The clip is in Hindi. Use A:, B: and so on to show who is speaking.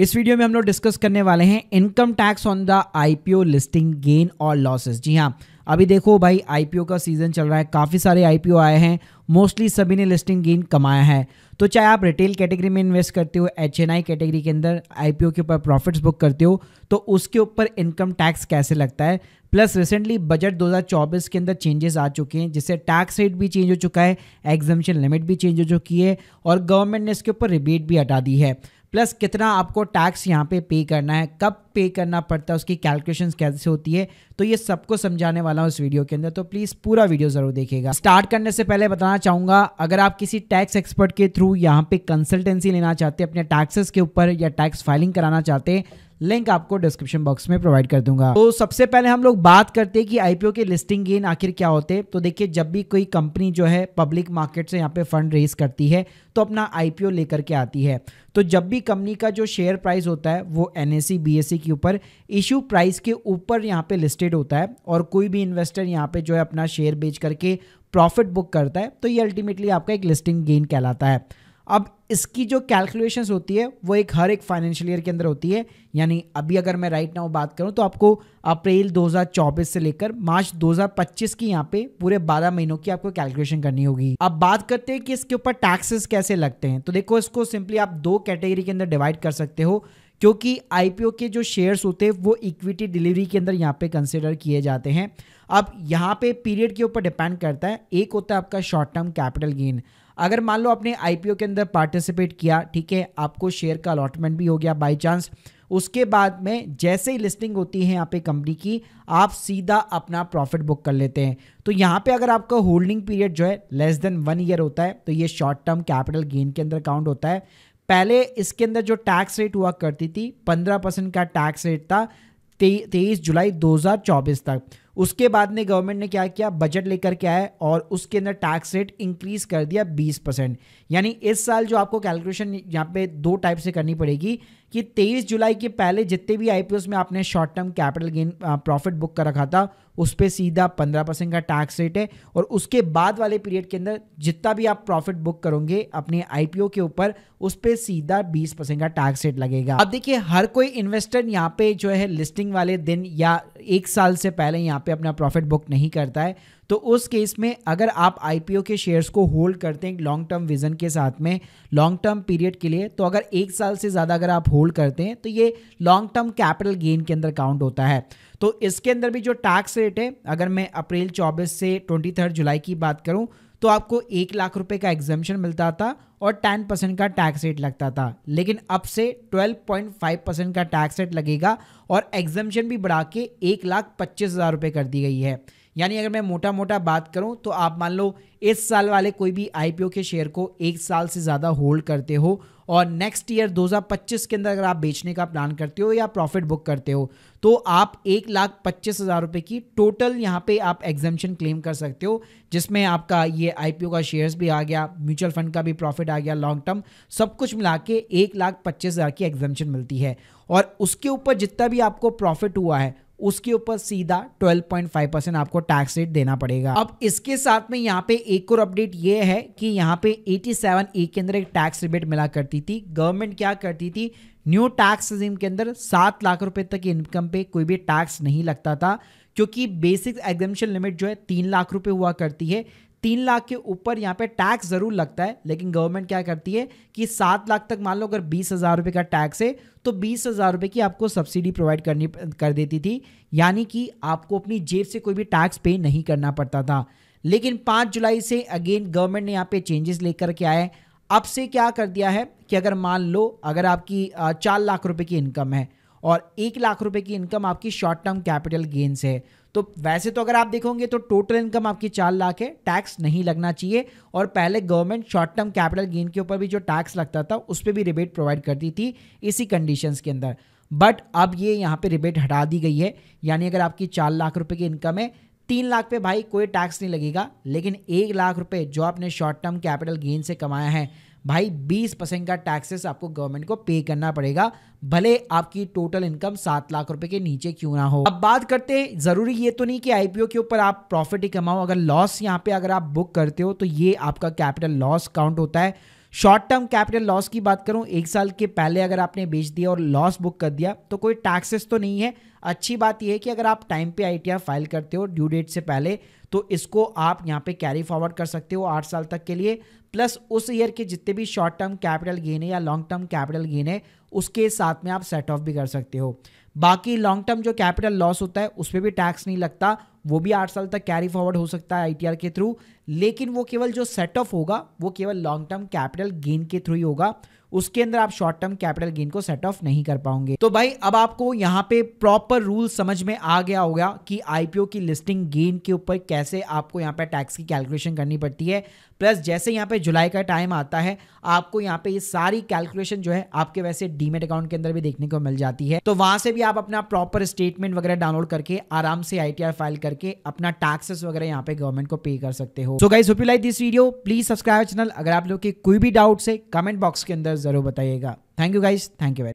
A: इस वीडियो में हम लोग डिस्कस करने वाले हैं income tax on the IPO listing gain और लॉसेस जी हाँ अभी देखो भाई आईपीओ का सीजन चल रहा है काफ़ी सारे आईपीओ आए हैं मोस्टली सभी ने लिस्टिंग गेन कमाया है तो चाहे आप रिटेल कैटेगरी में इन्वेस्ट करते हो एच एन आई कैटेगरी के अंदर आईपीओ के ऊपर प्रॉफिट्स बुक करते हो तो उसके ऊपर इनकम टैक्स कैसे लगता है प्लस रिसेंटली बजट 2024 के अंदर चेंजेस आ चुके हैं जिससे टैक्स रेट भी चेंज हो चुका है एग्जामेशन लिमिट भी चेंज हो चुकी है और गवर्नमेंट ने इसके ऊपर रिबेट भी हटा दी है प्लस कितना आपको टैक्स यहाँ पे पे करना है कब पे करना पड़ता है उसकी कैलकुलेशन कैसे होती है तो ये सबको समझाने वाला हूँ इस वीडियो के अंदर तो प्लीज़ पूरा वीडियो ज़रूर देखेगा स्टार्ट करने से पहले बताना चाहूँगा अगर आप किसी टैक्स एक्सपर्ट के थ्रू यहाँ पे कंसल्टेंसी लेना चाहते हैं अपने टैक्सेस के ऊपर या टैक्स फाइलिंग कराना चाहते हैं लिंक आपको डिस्क्रिप्शन बॉक्स में प्रोवाइड कर दूंगा तो सबसे पहले हम लोग बात करते हैं कि आईपीओ के लिस्टिंग गेन आखिर क्या होते तो देखिए जब भी कोई कंपनी जो है पब्लिक मार्केट से यहाँ पे फंड रेज करती है तो अपना आईपीओ लेकर के आती है तो जब भी कंपनी का जो शेयर प्राइस होता है वो एन एस के ऊपर इशू प्राइस के ऊपर यहाँ पे लिस्टेड होता है और कोई भी इन्वेस्टर यहाँ पे जो है अपना शेयर बेच करके प्रॉफिट बुक करता है तो ये अल्टीमेटली आपका एक लिस्टिंग गेन कहलाता है अब इसकी जो कैलकुलेशंस होती है वो एक हर एक फाइनेंशियल ईयर के अंदर होती है यानी अभी अगर मैं राइट नाउ बात करूं तो आपको अप्रैल 2024 से लेकर मार्च 2025 की यहाँ पे पूरे 12 महीनों की आपको कैलकुलेशन करनी होगी अब बात करते हैं कि इसके ऊपर टैक्सेस कैसे लगते हैं तो देखो इसको सिंपली आप दो कैटेगरी के अंदर डिवाइड कर सकते हो क्योंकि आईपीओ के जो शेयर्स होते हैं वो इक्विटी डिलीवरी के अंदर यहाँ पे कंसिडर किए जाते हैं अब यहाँ पे पीरियड के ऊपर डिपेंड करता है एक होता है आपका शॉर्ट टर्म कैपिटल गेन अगर मान लो आपने आईपीओ के अंदर पार्टिसिपेट किया ठीक है आपको शेयर का अलॉटमेंट भी हो गया बाई चांस उसके बाद में जैसे ही लिस्टिंग होती है यहाँ पे कंपनी की आप सीधा अपना प्रॉफिट बुक कर लेते हैं तो यहाँ पे अगर आपका होल्डिंग पीरियड जो है लेस देन वन ईयर होता है तो ये शॉर्ट टर्म कैपिटल गेन के अंदर काउंट होता है पहले इसके अंदर जो टैक्स रेट हुआ करती थी पंद्रह परसेंट का टैक्स रेट था तेईस जुलाई दो तक उसके बाद में गवर्नमेंट ने क्या किया बजट लेकर के आया और उसके अंदर टैक्स रेट इंक्रीज कर दिया 20 परसेंट यानी इस साल जो आपको कैलकुलेशन यहाँ पे दो टाइप से करनी पड़ेगी कि 23 जुलाई के पहले जितने भी आई में आपने short term capital gain profit book कर रखा था उस पर सीधा 15 परसेंट का टैक्स रेट है और उसके बाद वाले पीरियड के अंदर जितना भी आप प्रॉफिट बुक करोगे अपने आईपीओ के ऊपर उस पर सीधा 20 परसेंट का टैक्स रेट लगेगा अब देखिए हर कोई इन्वेस्टर यहाँ पे जो है लिस्टिंग वाले दिन या एक साल से पहले यहाँ पे अपना प्रॉफिट बुक नहीं करता है तो उस केस में अगर आप आईपीओ के शेयर्स को होल्ड करते हैं लॉन्ग टर्म विजन के साथ में लॉन्ग टर्म पीरियड के लिए तो अगर एक साल से ज़्यादा अगर आप होल्ड करते हैं तो ये लॉन्ग टर्म कैपिटल गेन के अंदर काउंट होता है तो इसके अंदर भी जो टैक्स रेट है अगर मैं अप्रैल चौबीस से ट्वेंटी जुलाई की बात करूं तो आपको एक लाख रुपए का एग्जामेशन मिलता था और टेन परसेंट का टैक्स रेट लगता था लेकिन अब से ट्वेल्व पॉइंट फाइव परसेंट का टैक्स रेट लगेगा और एग्जामेशन भी बढ़ा के एक लाख पच्चीस हज़ार रुपये कर दी गई है यानी अगर मैं मोटा मोटा बात करूं तो आप मान लो इस साल वाले कोई भी आईपीओ के शेयर को एक साल से ज़्यादा होल्ड करते हो और नेक्स्ट ईयर 2025 के अंदर अगर आप बेचने का प्लान करते हो या प्रॉफिट बुक करते हो तो आप एक लाख पच्चीस हज़ार रुपये की टोटल यहाँ पे आप एग्जामेशन क्लेम कर सकते हो जिसमें आपका ये आईपीओ का शेयर्स भी आ गया म्यूचुअल फंड का भी प्रॉफिट आ गया लॉन्ग टर्म सब कुछ मिला के एक लाख पच्चीस हज़ार की एग्जामेशन मिलती है और उसके ऊपर जितना भी आपको प्रॉफिट हुआ है उसके ऊपर सीधा 12.5 परसेंट आपको टैक्स रेट देना पड़ेगा अब इसके साथ में यहाँ पे एक और अपडेट ये है कि यहाँ पे 87 ए के अंदर एक टैक्स रिबेट मिला करती थी गवर्नमेंट क्या करती थी न्यू टैक्स रिजीम के अंदर सात लाख रुपए तक इनकम पे कोई भी टैक्स नहीं लगता था क्योंकि बेसिक एग्जामेशन लिमिट जो है तीन लाख रुपए हुआ करती है तीन लाख के ऊपर यहाँ पे टैक्स जरूर लगता है लेकिन गवर्नमेंट क्या करती है कि सात लाख तक मान लो अगर बीस हज़ार रुपये का टैक्स है तो बीस हज़ार रुपये की आपको सब्सिडी प्रोवाइड करनी कर देती थी यानी कि आपको अपनी जेब से कोई भी टैक्स पे नहीं करना पड़ता था लेकिन पाँच जुलाई से अगेन गवर्नमेंट ने यहाँ पे चेंजेस लेकर के आए अब से क्या कर दिया है कि अगर मान लो अगर आपकी चार लाख रुपये की इनकम है और एक लाख रुपए की इनकम आपकी शॉर्ट टर्म कैपिटल गेन्स है तो वैसे तो अगर आप देखोगे तो टोटल इनकम आपकी चार लाख है टैक्स नहीं लगना चाहिए और पहले government short term capital gain के ऊपर भी जो टैक्स लगता था उस पर भी रिबेट प्रोवाइड करती थी इसी कंडीशंस के अंदर बट अब ये यहाँ पे रिबेट हटा दी गई है यानी अगर आपकी चार लाख रुपए की इनकम है तीन लाख पे भाई कोई टैक्स नहीं लगेगा लेकिन एक लाख रुपए जो आपने शॉर्ट टर्म कैपिटल गेन से कमाया है भाई 20 परसेंट का टैक्सेस आपको गवर्नमेंट को पे करना पड़ेगा भले आपकी टोटल इनकम सात लाख रुपए के नीचे क्यों ना हो अब बात करते हैं जरूरी ये तो नहीं कि आईपीओ के ऊपर आप प्रॉफिट ही कमाओ अगर लॉस यहाँ पे अगर आप बुक करते हो तो ये आपका कैपिटल लॉस काउंट होता है शॉर्ट टर्म कैपिटल लॉस की बात करूं एक साल के पहले अगर आपने बेच दिया और लॉस बुक कर दिया तो कोई टैक्सेस तो नहीं है अच्छी बात यह है कि अगर आप टाइम पे आई फाइल करते हो ड्यू डेट से पहले तो इसको आप यहाँ पे कैरी फॉरवर्ड कर सकते हो आठ साल तक के लिए प्लस उस ईयर के जितने भी शॉर्ट टर्म कैपिटल गेन है या लॉन्ग टर्म कैपिटल गेन है उसके साथ में आप सेट ऑफ भी कर सकते हो बाकी लॉन्ग टर्म जो कैपिटल लॉस होता है उस पर भी टैक्स नहीं लगता वो भी आठ साल तक कैरी फॉरवर्ड हो सकता है आईटीआर के थ्रू लेकिन वो केवल जो सेट ऑफ होगा वो केवल लॉन्ग टर्म कैपिटल गेन के थ्रू ही होगा उसके अंदर आप शॉर्ट टर्म कैपिटल गेन को सेट ऑफ नहीं कर पाओगे तो भाई अब आपको यहाँ पे प्रॉपर रूल समझ में आ गया होगा कि आईपीओ की लिस्टिंग गेन के ऊपर कैसे आपको यहाँ पे टैक्स की कैलकुलेशन करनी पड़ती है प्लस जैसे यहाँ पे जुलाई का टाइम आता है आपको यहाँ पे ये सारी कैलकुलेशन जो है आपके वैसे डीमेट अकाउंट के अंदर भी देखने को मिल जाती है तो वहां से भी आप अपना प्रॉपर स्टेटमेंट वगैरह डाउनलोड करके आराम से आई फाइल करके अपना टैक्सेस वगैरह यहाँ पे गवर्नमेंट को पे कर सकते हो हो so guys hope you like this video please subscribe channel अगर आप लोग के कोई भी डाउट्स है कमेंट बॉक्स के अंदर जरूर बताइएगा thank you guys thank you very